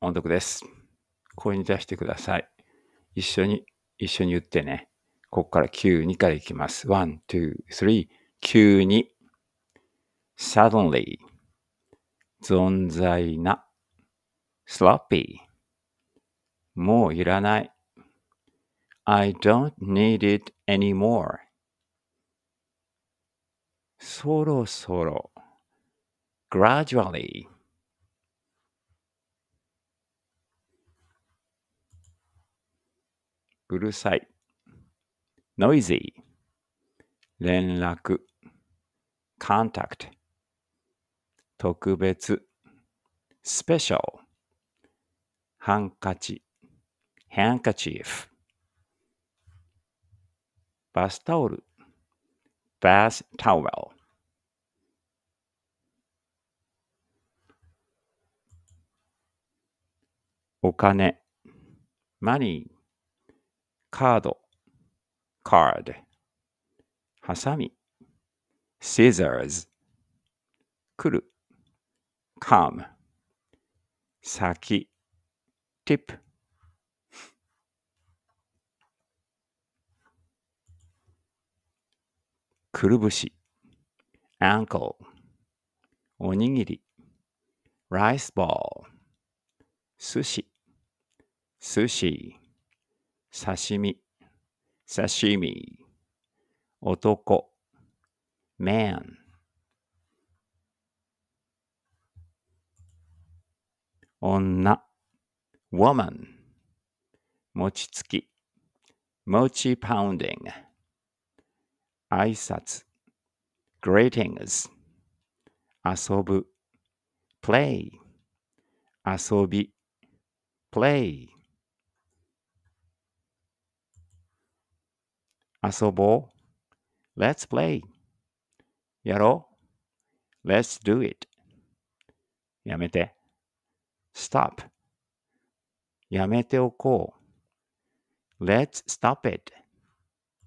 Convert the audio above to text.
音読です。声に出してください。一緒に、一緒に言ってね。ここから92からいきます。1、2、3、急に。suddenly, 存在な。sloppy, もういらない。I don't need it anymore. そろそろ。gradually, うるさい。noisy 連絡 contact 特別 special ハンカチ handkerchief バスタオル bath towel お金 money カード、カード、ハサミ、シーザーズ、くる、カム、先、ティップ。くるぶし、アンコー、おにぎり、ライスボール、寿司、寿司。刺身、刺身、男、man。女、woman。餅つき、餅パウンディング。挨拶、greetings。遊ぶ、play。遊び、play。遊ぼう Let's play やろう Let's do it やめて Stop やめておこう Let's stop it